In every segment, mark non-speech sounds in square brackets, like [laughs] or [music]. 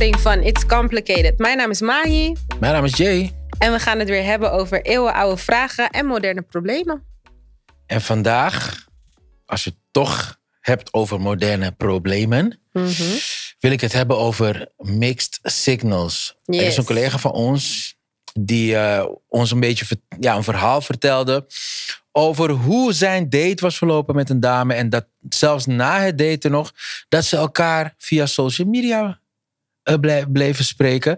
aflevering van It's Complicated. Mijn naam is Mahi. Mijn naam is Jay. En we gaan het weer hebben over eeuwenoude vragen en moderne problemen. En vandaag, als je het toch hebt over moderne problemen, mhm. wil ik het hebben over mixed signals. Er is een collega van ons die eh, ons een beetje ja, een verhaal vertelde over hoe zijn date was verlopen met een dame. En dat zelfs na het daten nog, dat ze elkaar via social media eh, bleven spreken.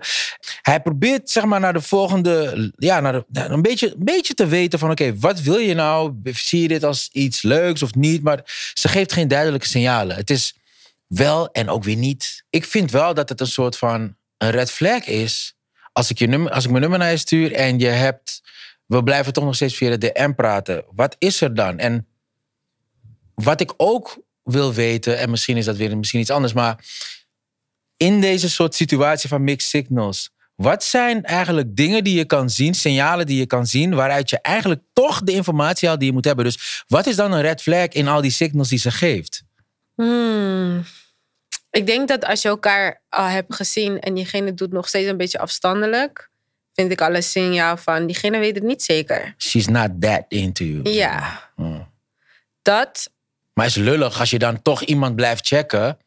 Hij probeert zeg maar naar de volgende, ja, naar een, beetje, een beetje te weten van oké, wat wil je nou? Zie je dit als iets leuks of niet? Maar ze geeft geen duidelijke signalen. Het is wel en ook weer niet. Ik vind wel dat het een soort van een red flag is. Als ik, je nummer, als ik mijn nummer naar je stuur en je hebt... We blijven toch nog steeds via de DM praten. Wat is er dan? En wat ik ook wil weten, en misschien is dat weer misschien iets anders, maar in deze soort situatie van mixed signals, wat zijn eigenlijk dingen die je kan zien, signalen die je kan zien, waaruit je eigenlijk toch de informatie haalt die je moet hebben? Dus wat is dan een red flag in al die signals die ze geeft? Hmm. Ik denk dat als je elkaar al hebt gezien en diegene doet nog steeds een beetje afstandelijk, vind ik al een signaal van diegene weet het niet zeker. She's not that into you. Ja. Hmm. Dat. Maar is lullig als je dan toch iemand blijft checken.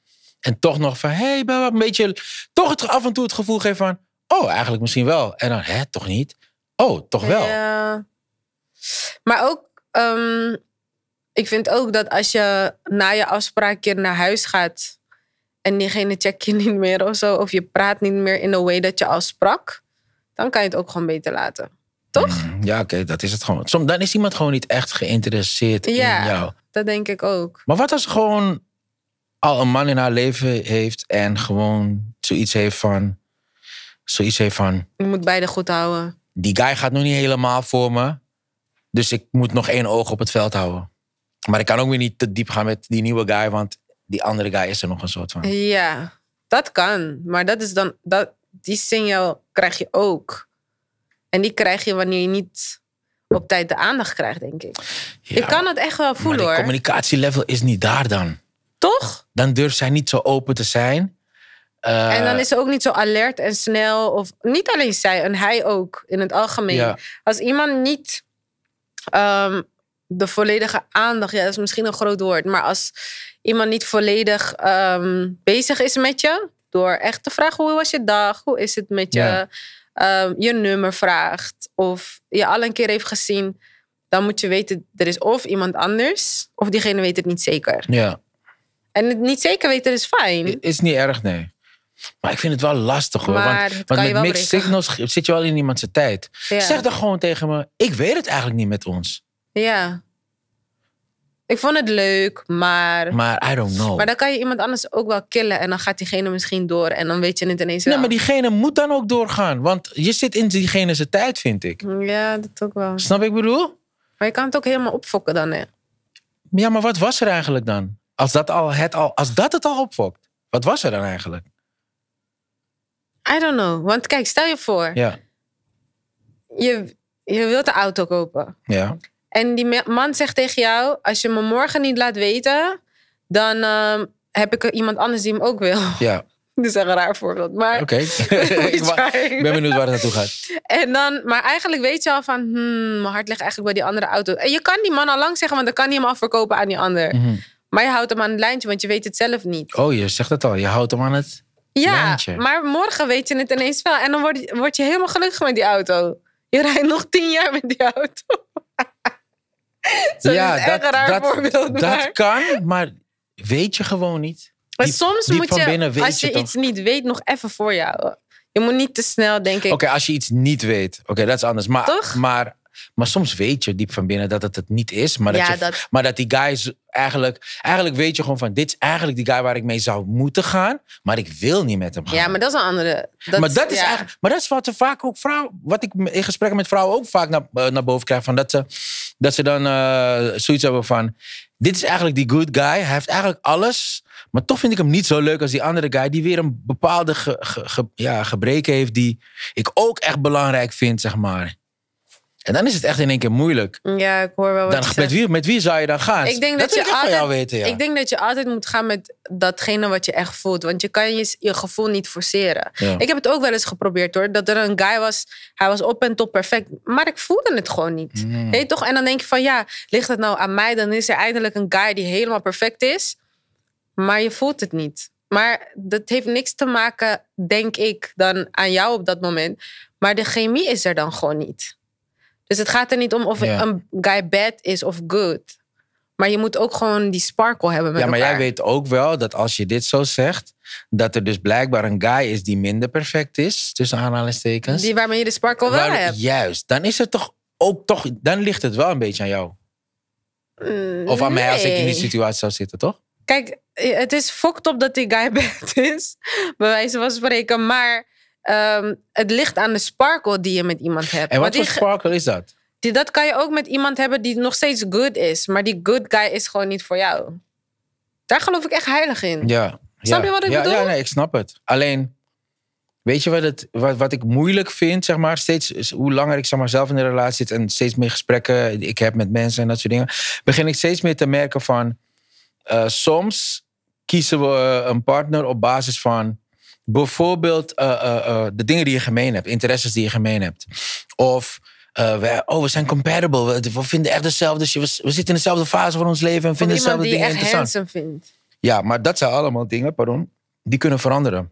En toch nog van, hey, een beetje, toch het, af en toe het gevoel geven van, oh, eigenlijk misschien wel. En dan, hè, toch niet? Oh, toch wel. Ja. Maar ook, ehm, ik vind ook dat als je na je afspraak een keer naar huis gaat en diegene check je [laughs] niet meer of zo, of je praat niet meer in de way dat je al sprak, dan kan je het ook gewoon beter laten. Toch? Mm, ja, oké, dat is het gewoon. Soms, dan is iemand gewoon niet echt geïnteresseerd in jou. Dat denk ik ook. Maar wat als gewoon al een man in haar leven heeft en gewoon zoiets heeft van. Zoiets heeft van. Je moet beide goed houden. Die guy gaat nog niet helemaal voor me. Dus ik moet nog één oog op het veld houden. Maar ik kan ook weer niet te diep gaan met die nieuwe guy, want die andere guy is er nog een soort van. Ja, dat kan. Maar dat is dan, dat, die signaal krijg je ook. En die krijg je wanneer je niet op tijd de aandacht krijgt, denk ik. ik kan het echt wel voelen maar hoor. communicatielevel is niet daar dan dan durft zij niet zo open te zijn. en dan eh, is ze ook niet zo alert en snel. Of niet alleen zij, en hij ook in het algemeen. Als iemand niet ehm, de volledige aandacht, ja, dat is misschien een groot woord, maar als iemand niet volledig ehm, bezig is met je, door echt te vragen hoe was je dag, hoe is het met je, ehm, je nummer vraagt of je al een keer heeft gezien, dan moet je weten, er is of iemand anders, of diegene weet het niet zeker. Ja. En het niet zeker weten is fijn. Is niet erg, nee. Maar ik vind het wel lastig hoor. want, want met mixed signals zit je wel in iemand zijn tijd. Zeg dan gewoon tegen me: ik weet het eigenlijk niet met ons. Ja. Ik vond het leuk, maar. Maar I don't know. Maar dan kan je iemand anders ook wel killen en dan gaat diegene misschien door en dan weet je het ineens. Wel. Nee, maar diegene moet dan ook doorgaan, want je zit in diegene zijn tijd, vind ik. Ja, dat ook wel. Snap ik bedoel? Maar je kan het ook helemaal opfokken dan, hè? Ja, maar wat was er eigenlijk dan? Als dat, al het, al, als dat het al opfokt, wat was er dan eigenlijk? I don't know. Want kijk, stel je voor. Ja. Je, je wilt de auto kopen. Ja. En die man zegt tegen jou, als je me morgen niet laat weten, dan ehm, heb ik iemand anders die hem ook wil. Ja. [laughs] Dit is een raar voorbeeld. Maar Oké. [laughs] [laughs] ik ben benieuwd waar het naartoe gaat. En dan, maar eigenlijk weet je al van, hmm, mijn hart ligt eigenlijk bij die andere auto. En je kan die man al lang zeggen, want dan kan hij hem al verkopen aan die ander. Mm maar je houdt hem aan het lijntje, want je weet het zelf niet. Oh, je zegt het al. Je houdt hem aan het ja, lijntje. maar morgen weet je het ineens wel. En dan word, word je helemaal gelukkig met die auto. Je rijdt nog tien jaar met die auto. [laughs] ja, dat, dat, raar dat kan, maar weet je gewoon niet. Maar soms moet je, als je, iets niet weet, nog even voor jou. Je moet niet te snel denken. Oké, als je iets niet weet. Oké, dat is anders. Maar, Toch? maar maar soms weet je diep van binnen dat het het niet is. Maar dat, je, Maar dat die guys eigenlijk... Eigenlijk weet je gewoon van... Dit is eigenlijk die guy waar ik mee zou moeten gaan. Maar ik wil niet met hem gaan. Ja, maar dat is een andere... Dat maar, dat is, eigenlijk, maar dat is wat ze vaak ook vrouwen... Wat ik in gesprekken met vrouwen ook vaak naar, eh, naar boven krijg. Van dat, ze, dat ze dan eh, zoiets hebben van... Dit is eigenlijk die good guy. Hij heeft eigenlijk alles... Maar toch vind ik hem niet zo leuk als die andere guy die weer een bepaalde ge, ja, gebreken heeft die ik ook echt belangrijk vind, zeg maar. En dan is het echt in één keer moeilijk. Ja, ik hoor wel dan, met, wie, met wie zou je dan gaan? Ik denk dat, je altijd, van weten, ja. Ik denk dat je altijd moet gaan met datgene wat je echt voelt. Want je kan je, je gevoel niet forceren. Ik heb het ook wel eens geprobeerd hoor. Dat er een guy was, hij was op en top perfect. Maar ik voelde het gewoon niet. Mm. toch? En dan denk je van ja, ligt het nou aan mij? Dan is er eindelijk een guy die helemaal perfect is. Maar je voelt het niet. Maar dat heeft niks te maken, denk ik, dan aan jou op dat moment. Maar de chemie is er dan gewoon niet. Dus het gaat er niet om of een guy bad is of good. Maar je moet ook gewoon die sparkle hebben met Ja, maar jij weet ook wel dat als je dit zo zegt... dat er dus blijkbaar een guy is die minder perfect is, tussen aanhalingstekens. Die waarmee je de sparkle wel hebt. Juist, dan is het toch ook toch... dan ligt het wel een beetje aan jou. Mm, of aan mij als ik in die situatie zou zitten, toch? Kijk, het is fokt op dat die guy [laughs] bad is, bij wijze van spreken. Maar Ehm, het ligt aan de sparkle die je met iemand hebt. En wat voor sparkle is dat? dat kan je ook met iemand hebben die nog steeds good is. Maar die good guy is gewoon niet voor jou. Daar geloof ik echt heilig in. Ja. Snap ja, je wat ik ja, bedoel? Ja, nee, ik snap het. Alleen, weet je wat, het, wat, wat ik moeilijk vind, zeg maar, steeds hoe langer ik zeg maar, zelf in de relatie zit en steeds meer gesprekken ik heb met mensen en dat soort dingen, begin ik steeds meer te merken van, eh, soms kiezen we een partner op basis van bijvoorbeeld eh, eh, eh, de dingen die je gemeen hebt, interesses die je gemeen hebt. Of we, oh, we zijn compatible. We, vinden echt dezelfde, We, we, zitten in dezelfde fase van ons leven en vinden dezelfde dingen interessant. Die handsome vindt. Ja, maar dat zijn allemaal dingen, pardon, die kunnen veranderen.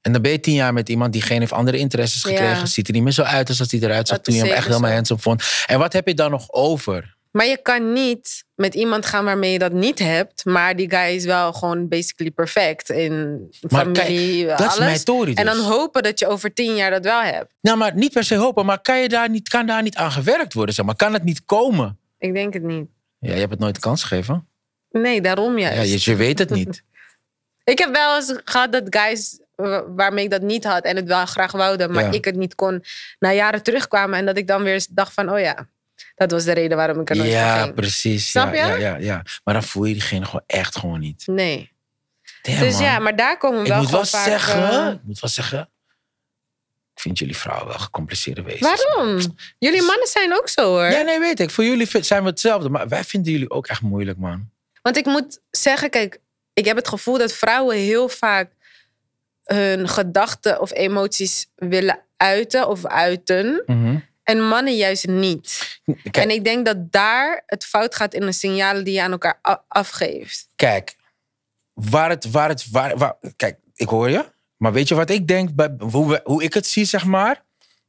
En dan ben je tien jaar met iemand die geen of andere interesses gekregen. Ziet er niet meer zo uit als dat hij eruit zag toen je hem echt helemaal handsome vond. En wat heb je dan nog over? Maar je kan niet met iemand gaan waarmee je dat niet hebt. Maar die guy is wel gewoon basically perfect in maar familie, kijk, dat alles. Is mijn story En dan dus. hopen dat je over tien jaar dat wel hebt. Nou, maar niet per se hopen. Maar kan, je daar niet, kan daar niet aan gewerkt worden? Zeg maar? Kan het niet komen? Ik denk het niet. Ja, je hebt het nooit de kans gegeven. Nee, daarom juist. Ja, je, weet het niet. [laughs] ik heb wel eens gehad dat guys waarmee ik dat niet had en het wel graag wouden, maar ik het niet kon, na jaren terugkwamen en dat ik dan weer dacht van, oh ja, dat was de reden waarom ik er nooit ja, ging. Precies, Snap ja, precies. Ja, ja, ja. Maar dan voel je diegene gewoon echt gewoon niet. Nee. dus ja, maar daar komen we wel ik moet wel zeggen, eh, Ik moet wel zeggen, ik vind jullie vrouwen wel gecompliceerde wezens. Waarom? Jullie dus- mannen zijn ook zo hoor. Ja, nee, weet ik. Voor jullie zijn we hetzelfde. Maar wij vinden jullie ook echt moeilijk, man. Want ik moet zeggen, kijk, ik heb het gevoel dat vrouwen heel vaak hun gedachten of emoties willen uiten of uiten. Mhm. En mannen juist niet. en ik denk dat daar het fout gaat in de signalen die je aan elkaar afgeeft. Kijk, waar het, waar het, waar, kijk, ik hoor je. Maar weet je wat ik denk, bij, hoe, hoe ik het zie, zeg maar,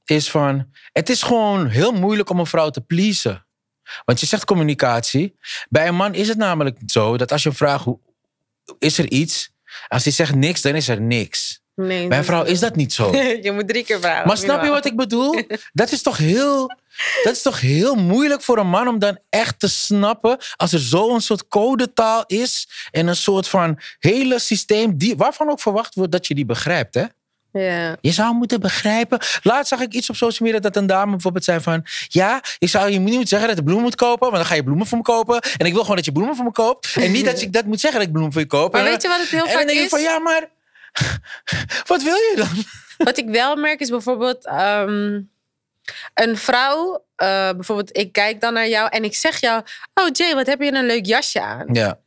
is van, het is gewoon heel moeilijk om een vrouw te pleasen. Want je zegt communicatie. Bij een man is het namelijk zo dat als je vraagt, is er iets? Als hij zegt niks, dan is er niks. Mijn vrouw is dat niet zo. [laughs] je moet drie keer vragen. Maar snap je wat ik bedoel? [laughs] dat is toch heel. Dat is toch heel moeilijk voor een man om dan echt te snappen. Als er zo'n soort codetaal is. En een soort van hele systeem. Die, waarvan ook verwacht wordt dat je die begrijpt, hè? Yeah. Je zou moeten begrijpen. Laatst zag ik iets op social media dat een dame bijvoorbeeld zei van... Ja, ik zou je niet zeggen dat de bloemen moet kopen. Want dan ga je bloemen voor me kopen. En ik wil gewoon dat je bloemen voor me koopt. En niet [laughs] dat ik dat moet zeggen dat ik bloemen voor je koop. Maar weet je wat het heel en vaak is? En dan denk ik van ja, maar [laughs] Wat wil je dan? Wat ik wel merk is bijvoorbeeld ehm, een vrouw. Eh, bijvoorbeeld, ik kijk dan naar jou en ik zeg jou: Oh Jay, wat heb je een leuk jasje aan? Ja.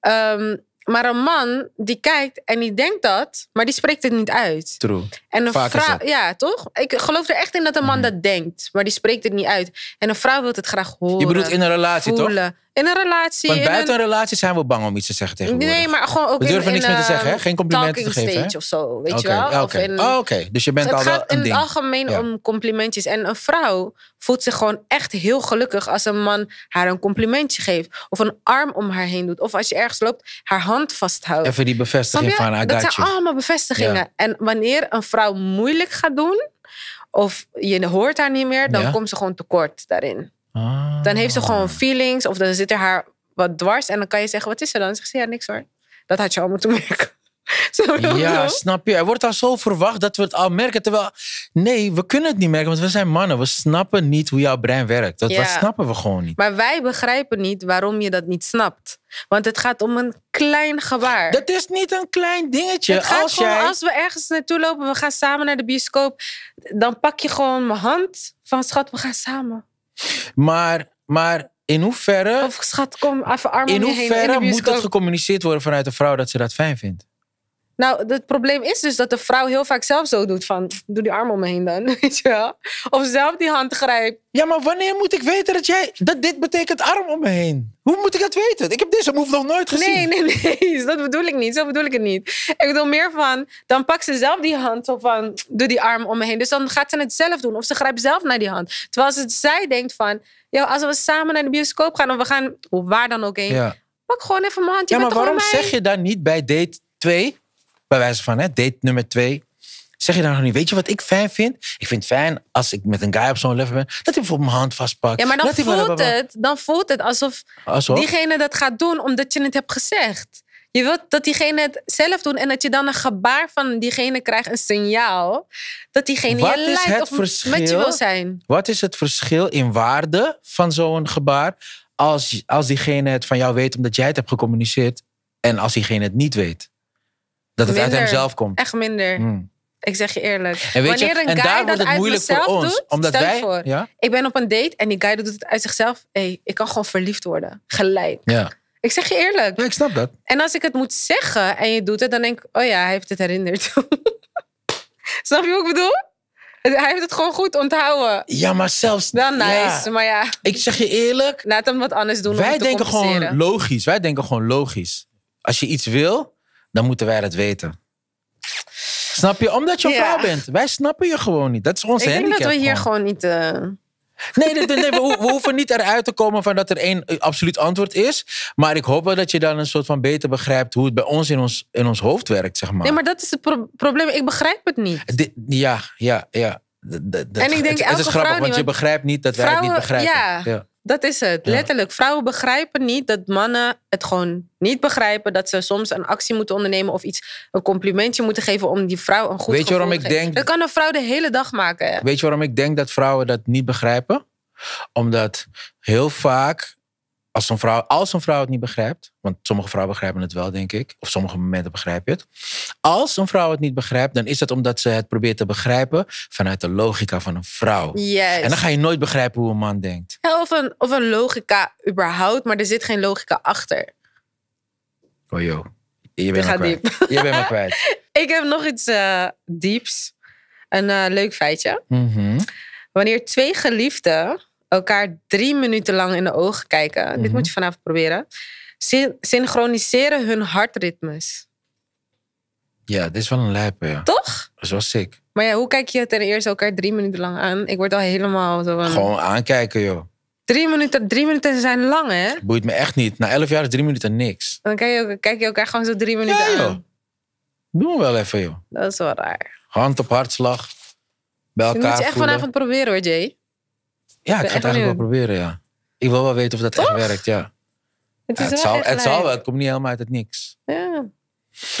Ehm, maar een man die kijkt en die denkt dat, maar die spreekt het niet uit. True. En een vrouw, ja, toch? Ik geloof er echt in dat een man mhm. dat denkt, maar die spreekt het niet uit. En een vrouw wil het graag horen. Je bedoelt in een relatie toch? In een relatie. Want buiten een... relatie zijn we bang om iets te zeggen tegen Nee, maar gewoon ook We durven in, niks meer te zeggen, hè? Eh, Geen complimenten te geven. hè? of zo, weet je wel? Oké, ah, okay. oh, dus je bent het al wel een in het algemeen om complimentjes. En een vrouw voelt zich gewoon echt heel gelukkig als een man haar een complimentje geeft. Of een arm om haar heen doet. Of als je ergens loopt, haar hand vasthoudt. Even die bevestiging van haar Dat zijn allemaal bevestigingen. En wanneer een vrouw moeilijk gaat doen, of je hoort haar niet meer, dan komt ze gewoon tekort daarin. Dan heeft ze ah. gewoon feelings of dan zit er haar wat dwars. En dan kan je zeggen, wat is er dan? Ze zegt ja, niks hoor. Dat had je al moeten [laughs] merken. ja, snap je. Er wordt al zo verwacht dat we het al merken. Terwijl, nee, we kunnen het niet merken, want we zijn mannen. We snappen niet hoe jouw brein werkt. Dat, snappen we gewoon niet. Maar wij begrijpen niet waarom je dat niet snapt. Want het gaat om een klein gebaar. Dat is niet een klein dingetje. Het gaat als, als we ergens naartoe lopen, we gaan samen naar de bioscoop. Dan pak je gewoon mijn hand van schat, we gaan samen. Maar, maar in hoeverre. Of schat, kom even armen in hoeverre moet dat gecommuniceerd worden vanuit een vrouw dat ze dat fijn vindt? Nou, het probleem is dus dat de vrouw heel vaak zelf zo doet van... Doe die arm om me heen dan, [laughs] weet je wel? Of zelf die hand grijpt. Ja, maar wanneer moet ik weten dat, jij, dat dit betekent arm om me heen? Hoe moet ik dat weten? Ik heb deze move nog nooit gezien. Nee, nee, nee. [laughs] Dus dat bedoel ik niet. Zo bedoel ik het niet. Ik bedoel meer van... Dan pakt ze zelf die hand op van... Doe die arm om me heen. Dus dan gaat ze het zelf doen. Of ze grijpt zelf naar die hand. Terwijl ze, zij denkt van... Yo, als we samen naar de bioscoop gaan... Of we gaan waar dan ook heen... Pak gewoon even mijn hand. Je ja, maar waarom zeg je dan niet bij date 2 bij wijze van hè, date nummer twee. Zeg je dan nog niet, weet je wat ik fijn vind? Ik vind het fijn als ik met een guy op zo'n level ben, dat hij bijvoorbeeld mijn hand vastpakt. Ja, maar dan, voelt het, dan voelt het alsof, diegene dat gaat doen omdat je het hebt gezegd. Je wilt dat diegene het zelf doet en dat je dan een gebaar van diegene krijgt, een signaal. Dat diegene Wat je lijkt of verschil, met je wil zijn. Wat is het verschil in waarde van zo'n gebaar als, als diegene het van jou weet omdat jij het hebt gecommuniceerd en als diegene het niet weet? Dat het uit hemzelf komt. Echt minder. Hmm. Ik zeg je eerlijk. En weet Wanneer je, een guy dat uit zichzelf doet, omdat stel wij, voor. Ja? Ik ben op een date en die guy doet het uit zichzelf. Hey, ik kan gewoon verliefd worden. Gelijk. Ja. Ik zeg je eerlijk. ik snap dat. En als ik het moet zeggen en je doet het, dan denk ik... Oh ja, hij heeft het herinnerd. [laughs] snap je wat ik bedoel? Hij heeft het gewoon goed onthouden. Ja, maar zelfs... Wel nice, maar ja. Ik zeg je eerlijk... Laat hem wat anders doen Wij denken gewoon logisch. Wij denken gewoon logisch. Als je iets wil, dan moeten wij dat weten. Snap je? Omdat je een vrouw bent. Wij snappen je gewoon niet. Dat is ons handicap. Ik denk dat we hier gewoon, niet... Eh, nee, nee, nee, we, hoeven niet eruit te komen van dat er één eh, absoluut antwoord is. Maar ik hoop wel dat je dan een soort van beter begrijpt hoe het bij ons in ons, in ons hoofd werkt, zeg maar. Nee, maar dat is het probleem. Ik begrijp het niet. ja, ja, ja en ik denk, het, is grappig, want je begrijpt niet dat vrouwen, wij het niet begrijpen. Ja, dat is het. Letterlijk. Vrouwen begrijpen niet dat mannen het gewoon niet begrijpen. Dat ze soms een actie moeten ondernemen of iets, een complimentje moeten geven om die vrouw een goed Weet je waarom ik geven. denk. Dat kan een vrouw de hele dag maken. Weet je waarom ik denk dat vrouwen dat niet begrijpen? Omdat heel vaak als een vrouw, als een vrouw het niet begrijpt, want sommige vrouwen begrijpen het wel, denk ik, of sommige momenten begrijp je het. Als een vrouw het niet begrijpt, dan is dat omdat ze het probeert te begrijpen vanuit de logica van een vrouw. Yes. En dan ga je nooit begrijpen hoe een man denkt. of, een, of een logica überhaupt, maar er zit geen logica achter. Oh joh, je bent kwijt. Je bent kwijt. [laughs] ik heb nog iets eh, dieps. Een eh, leuk feitje. Mhm. Wanneer twee geliefden elkaar drie minuten lang in de ogen kijken. Dit mhm. moet je vanavond proberen. synchroniseren hun hartritmes. Ja, dit is wel een lijper, Toch? Dat is wel sick. Maar ja, hoe kijk je ten eerste elkaar drie minuten lang aan? Ik word al helemaal zo Gewoon aankijken, joh. Drie minuten, drie minuten zijn lang, hè? Boeit me echt niet. Na elf jaar is drie minuten niks. Dan kijk je, kijk je elkaar gewoon zo drie minuten ja, aan. Joh. Doe wel even, joh. Dat is wel raar. Hand op hartslag. Bij elkaar Je moet je echt voelen. vanavond proberen, hoor, Jay. Ja, ik ga het eigenlijk wel proberen, ja. Ik wil wel weten of dat Toch? echt werkt, ja. Het, zal, het zal wel, het komt niet helemaal uit het niks. Ja.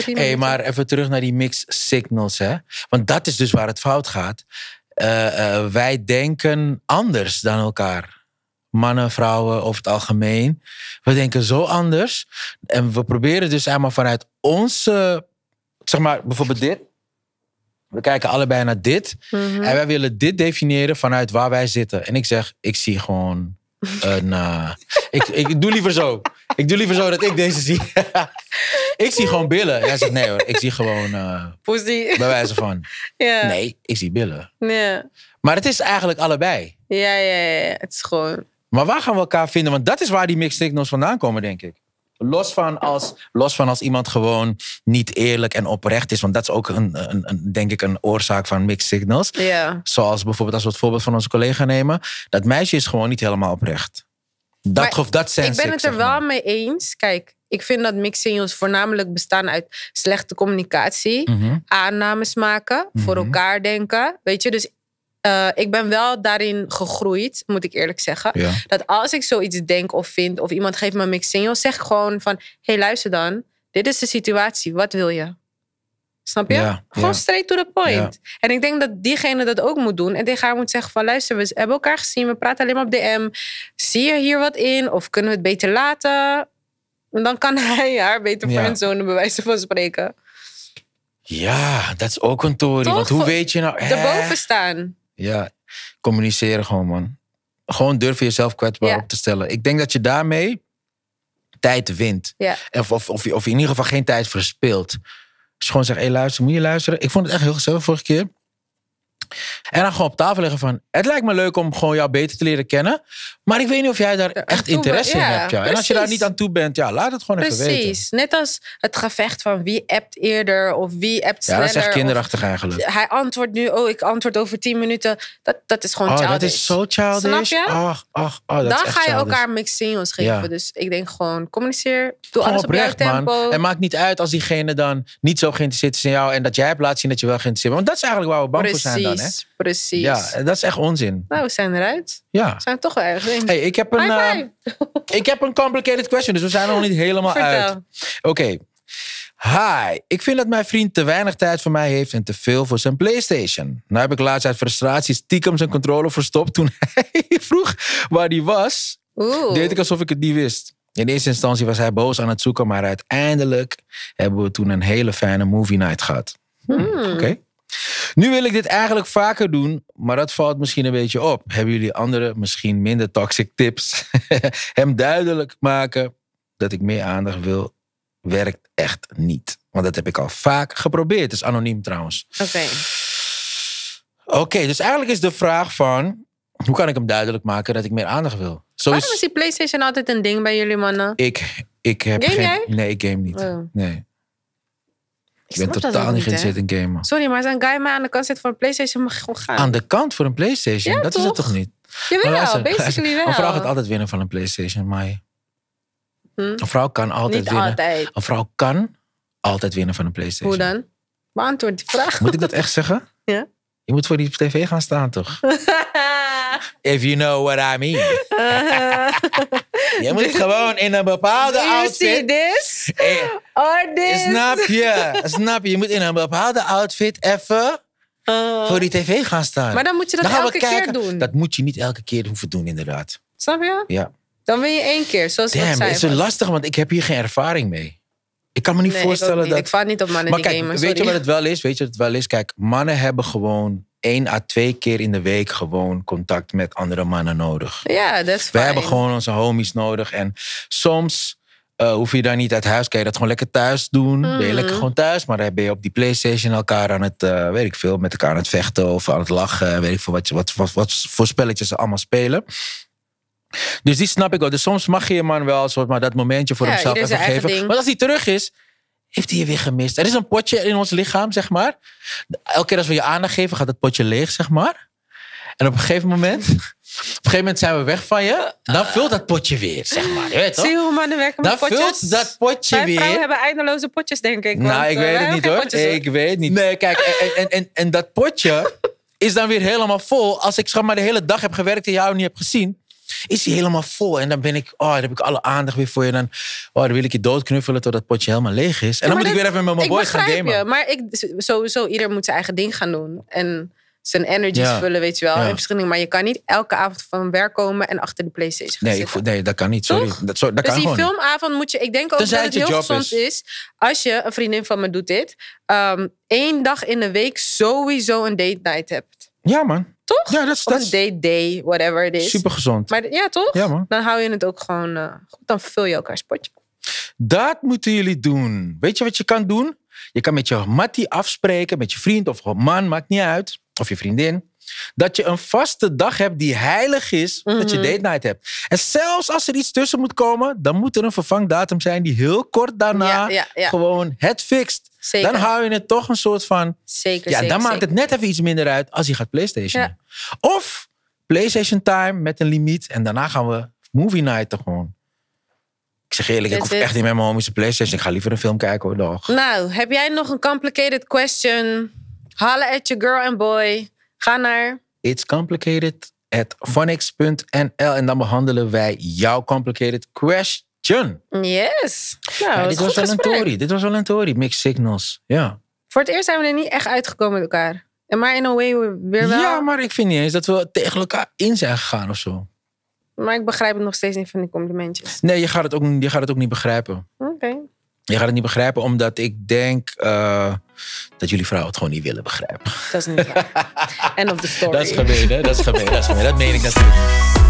Hey, maar even terug naar die mix signals, hè. Want dat is dus waar het fout gaat. Eh, eh, wij denken anders dan elkaar. Mannen, vrouwen, over het algemeen. We denken zo anders. En we proberen dus helemaal vanuit onze... Zeg maar, bijvoorbeeld dit. We kijken allebei naar dit. Mhm. En wij willen dit definiëren vanuit waar wij zitten. En ik zeg, ik zie gewoon een... Eh, ik, ik doe liever zo. Ik doe liever zo dat ik deze zie. [laughs] ik zie gewoon billen. jij zegt, nee hoor, ik zie gewoon... Uh, Pussy. Bij wijze van. Nee, ik zie billen. Maar het is eigenlijk allebei. Ja, ja, ja. Het is gewoon... Maar waar gaan we elkaar vinden? Want dat is waar die mixed signals vandaan komen, denk ik. Los van, als, los van als iemand gewoon niet eerlijk en oprecht is. Want dat is ook een, een, een denk ik een oorzaak van mixed signals. Zoals bijvoorbeeld, als we het voorbeeld van onze collega nemen. Dat meisje is gewoon niet helemaal oprecht. Dat, of dat sense ik ben het er wel mee eens. Kijk, ik vind dat mixed signals voornamelijk bestaan uit slechte communicatie, mhm. aannames maken, voor mhm. elkaar denken. Weet je, dus eh, ik ben wel daarin gegroeid, moet ik eerlijk zeggen. Dat als ik zoiets denk of vind, of iemand geeft me een mix signal, zeg gewoon van: hey, luister dan, dit is de situatie, wat wil je? Snap je? gewoon straight to the point. En ik denk dat diegene dat ook moet doen. En tegen haar moet zeggen van... luister, we hebben elkaar gezien. We praten alleen maar op DM. Zie je hier wat in? Of kunnen we het beter laten? En dan kan [laughs] hij haar beter voor hun zonen bewijzen van spreken. Ja, dat is ook een toren. Want hoe weet je nou... Hè? Erboven staan. Ja, communiceren gewoon, man. Gewoon durven jezelf kwetsbaar op te stellen. Ik denk dat je daarmee tijd wint. Ja. Of, of, of, of in ieder geval geen tijd verspilt. Dus gewoon zeg, hé, luister, moet je luisteren? Ik vond het echt heel gezellig vorige keer. En dan gewoon op tafel leggen van... het lijkt me leuk om gewoon jou beter te leren kennen... maar ik weet niet of jij daar eh, eh, echt interesse in hebt. Ja. En als je daar niet aan toe bent, ja, laat het gewoon even weten. Precies. Net als het gevecht van wie appt eerder of wie appt sneller. Ja, dat is echt kinderachtig eigenlijk. Hij antwoordt nu, oh, ik antwoord over 10 minuten. Dat, dat is gewoon oh, childish. dat is zo childish. Snap je? Ach, ach, oh, dat Dan is echt ga je elkaar mixing signals geven. Dus ik denk gewoon, communiceer. Doe alles op je tempo. En maakt niet uit als diegene dan niet zo geïnteresseerd is in jou... en dat jij hebt laten zien dat je wel geïnteresseerd bent. Want dat is eigenlijk waar we bang voor zijn dan. Precies. Ja, dat is echt onzin. Nou, we zijn eruit. Ja. We zijn toch wel ergens Hey, ik, heb een, eh, ik heb een complicated question, dus we zijn er nog niet helemaal Vertel. uit. Oké. Hi, ik vind dat mijn vriend te weinig tijd voor mij heeft en te veel voor zijn PlayStation. Nou heb ik laatst uit frustratie stiekem zijn controller verstopt toen [laughs] hij vroeg waar die was. Oeh. Deed ik alsof ik het niet wist. In eerste instantie was hij boos aan het zoeken, maar uiteindelijk hebben we toen een hele fijne movie night gehad. Hmm. Oké. Nu wil ik dit eigenlijk vaker doen, maar dat valt misschien een beetje op. Hebben jullie andere, misschien minder toxic tips? [laughs] Hem duidelijk maken dat ik meer aandacht wil, werkt echt niet. Want dat heb ik al vaak geprobeerd. Het is anoniem trouwens. Oké. Oké, dus eigenlijk is de vraag van... Hoe kan ik hem duidelijk maken dat ik meer aandacht wil? Zo Waarom is... die PlayStation altijd een ding bij jullie mannen? Ik, ik heb game geen... Jij? Nee, ik game niet. Oh. Nee. Ik, ben totaal niet geïnteresseerd in gamen. Sorry, maar als een guy mij aan de kant zit voor een PlayStation, mag gewoon gaan. Aan de kant voor een PlayStation? dat is het toch niet? Jawel, basically wel. Een vrouw gaat altijd winnen van een PlayStation, maar. Hm? Een vrouw kan altijd winnen. Altijd. Een vrouw kan altijd winnen van een PlayStation. Hoe dan? Beantwoord die vraag. Moet ik dat echt zeggen? [laughs] Ja. Je moet voor die tv gaan staan, toch? [laughs] If you know what I mean. [laughs] Je moet dus- gewoon in een bepaalde outfit. You see this? Or oh, this? Snap je? Snap je? Je moet in een bepaalde outfit even oh. voor die tv gaan staan. Maar dan moet je dat elke keer doen. Dat moet je niet elke keer hoeven doen, inderdaad. Snap je? Ja. Dan wil je één keer, zoals Damn, ik zei. Het is lastig, want ik heb hier geen ervaring mee. Ik kan me niet voorstellen dat... Ik vaat niet op mannen maar die kijk, gamen, Weet je wat het wel is? Weet je wat het wel is? Kijk, mannen hebben gewoon één à twee keer in de week gewoon contact met andere mannen nodig. Ja, dat is We hebben gewoon onze homies nodig. En soms eh, hoef je daar niet uit huis. Kan je dat gewoon lekker thuis doen. Ben je mhm. lekker gewoon thuis. Maar dan ben je op die Playstation elkaar aan het, eh, weet ik veel, met elkaar aan het vechten of aan het lachen. Weet ik veel wat, wat, wat, wat voor spelletjes ze allemaal spelen. Dus die snap ik wel. Dus soms mag je je man wel, soort, maar dat momentje voor hemzelf even geven. Maar als hij terug is, heeft hij je weer gemist. Er is een potje in ons lichaam, zeg maar. Elke keer als we je aandacht geven, gaat het potje leeg, zeg maar. En op een gegeven moment, [laughs] op een gegeven moment zijn we weg van je. Dan vult dat potje weer, zeg maar. Je weet toch? hoe mannen werken met potjes. Dan vult dat potje weer. vrouwen hebben eindeloze potjes, denk ik. Nou, ik eh, weet het niet hoor. Ik weet niet. Nee, kijk, en, en, en, en dat potje is dan weer helemaal vol. Als ik zeg maar de hele dag heb gewerkt en jou niet heb gezien is hij helemaal vol. En dan ben ik, oh, dan heb ik alle aandacht weer voor je. Dan, oh, dan wil ik je doodknuffelen tot dat potje helemaal leeg is. En dan moet ik weer even met mijn boy gaan gamen. Je, maar ik, sowieso, ieder moet zijn eigen ding gaan doen. En zijn energies vullen, weet je wel. Ja. Verschillende, maar je kan niet elke avond van werk komen en achter de PlayStation gaan nee, zitten. nee, dat kan niet. Sorry. Dat, sorry, dat dus die filmavond moet je. Ik denk ook dat het, heel gezond is. Als je een vriendin van me doet dit, ehm, één dag in de week sowieso een date night hebt. Ja, man. Toch? Ja, dat is... dat Day day, whatever it is. Super gezond. Maar ja, toch? Dan hou je het ook gewoon eh, goed. Dan vul je elkaar spotje. Dat moeten jullie doen. Weet je wat je kan doen? Je kan met je mattie afspreken, met je vriend of man, maakt niet uit. Of je vriendin. Dat je een vaste dag hebt die heilig is, dat je mhm. date night hebt. En zelfs als er iets tussen moet komen, dan moet er een vervangdatum zijn die heel kort daarna gewoon het fixt. Dan hou je het toch een soort van. Zeker. Ja, dan maakt het net even iets minder uit als je gaat PlayStation. Of PlayStation time met een limiet en daarna gaan we movie nighten gewoon. Ik zeg eerlijk, ik hoef echt niet met mijn homische PlayStation. Ik ga liever een film kijken hoor, dag. Nou, heb jij nog een complicated question? Halen at your girl and boy. Ga naar It's Complicated at phonics.nl en dan behandelen wij jouw complicated question. Yes. ja, dit was wel een tory. Dit was wel een tory. Mixed signals. Ja. Voor het eerst zijn we er niet echt uitgekomen met elkaar. Maar in een way weer wel. Ja, maar ik vind niet eens dat we tegen elkaar in zijn gegaan of zo. Maar ik begrijp het nog steeds niet van die complimentjes. Nee, je gaat het ook, je gaat het ook niet begrijpen. Oké. Je gaat het niet begrijpen, omdat ik denk eh, dat jullie vrouwen het gewoon niet willen begrijpen. Dat is niet waar. [laughs] End of the story. Dat is gemeen, hè? Dat is gemeen. dat, is gemeen. dat meen ik natuurlijk.